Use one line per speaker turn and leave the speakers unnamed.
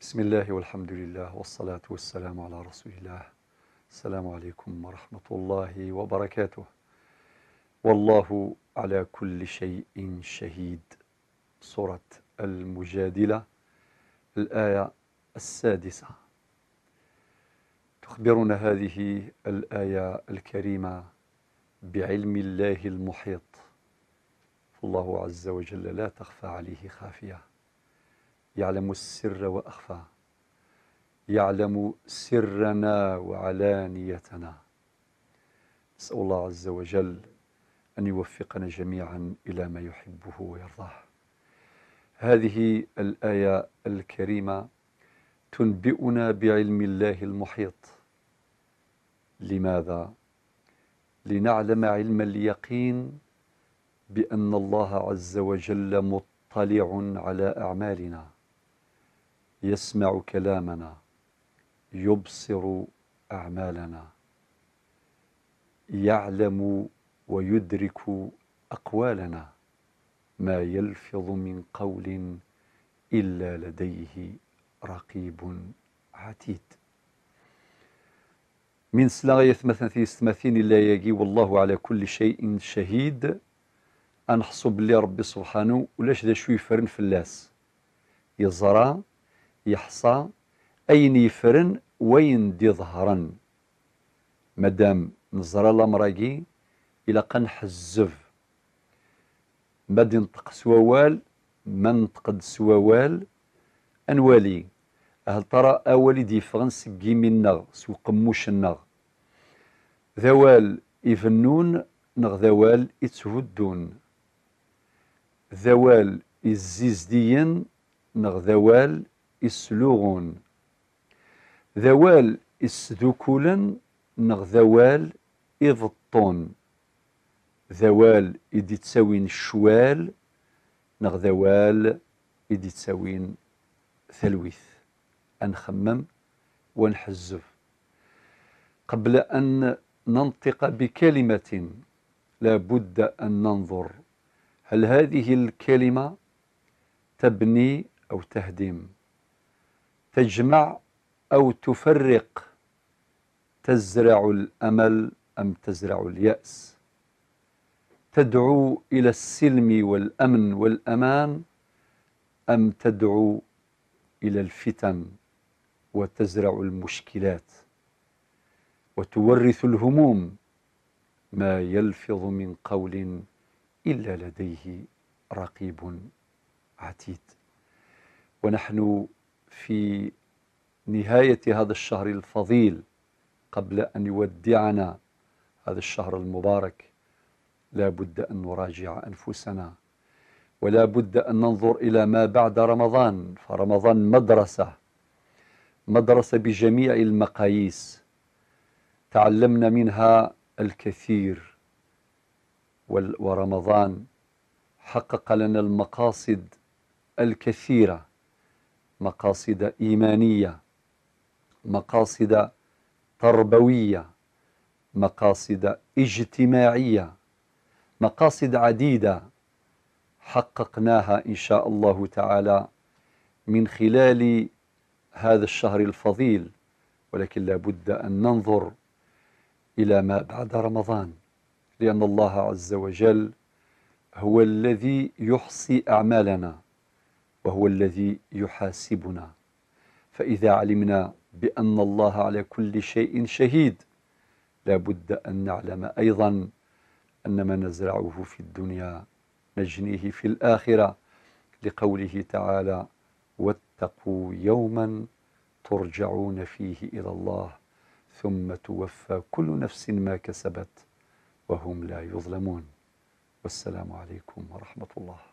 بسم الله والحمد لله والصلاة والسلام على رسول الله السلام عليكم ورحمة الله وبركاته والله على كل شيء شهيد سورة المجادلة الآية السادسة تخبرنا هذه الآية الكريمة بعلم الله المحيط فالله عز وجل لا تخفى عليه خافيه يعلم السر وأخفى يعلم سرنا وعلانيتنا نسأل الله عز وجل أن يوفقنا جميعا إلى ما يحبه ويرضاه هذه الآية الكريمة تنبئنا بعلم الله المحيط لماذا؟ لنعلم علم اليقين بأن الله عز وجل مطلع على أعمالنا يسمع كلامنا يبصر أعمالنا يعلم ويدرك أقوالنا ما يلفظ من قول إلا لديه رقيب عتيد من يثمثن في استمثين لا يجي والله على كل شيء شهيد أنحصب لي ربي سبحانه ولاش ذا شوي فرن في اللاس يزرع يحصى أين يفرن وين دي ظهرن مدام نزرى لمراقي إلا قنحزف مادي نطق سووال ما نتقد سووال أنوالي هل ترى أولي دي فغن سقي نغ سو قموش النغ ذوال يفنون نغ ذوال يتهدون ذوال يزيزديين نغ ذوال إسلوغون ذوال إسذكولا نغ ذوال إضطون ذوال إدي تساوين شوال نغ ذوال إدي تساوين ثلويث أنخمم ونحزف قبل أن ننطق بكلمة لا بد أن ننظر هل هذه الكلمة تبني أو تهدم تجمع أو تفرق تزرع الأمل أم تزرع اليأس تدعو إلى السلم والأمن والأمان أم تدعو إلى الفتن وتزرع المشكلات وتورث الهموم ما يلفظ من قول إلا لديه رقيب عتيد ونحن في نهاية هذا الشهر الفضيل قبل أن يودعنا هذا الشهر المبارك لا بد أن نراجع أنفسنا ولا بد أن ننظر إلى ما بعد رمضان فرمضان مدرسة مدرسة بجميع المقاييس تعلمنا منها الكثير ورمضان حقق لنا المقاصد الكثيره مقاصد إيمانية مقاصد تربوية مقاصد اجتماعية مقاصد عديدة حققناها إن شاء الله تعالى من خلال هذا الشهر الفضيل ولكن لا بد أن ننظر إلى ما بعد رمضان لأن الله عز وجل هو الذي يحصي أعمالنا وهو الذي يحاسبنا فإذا علمنا بأن الله على كل شيء شهيد لا بد أن نعلم أيضا أن ما نزرعه في الدنيا نجنيه في الآخرة لقوله تعالى واتقوا يوما ترجعون فيه إلى الله ثم توفى كل نفس ما كسبت وهم لا يظلمون والسلام عليكم ورحمة الله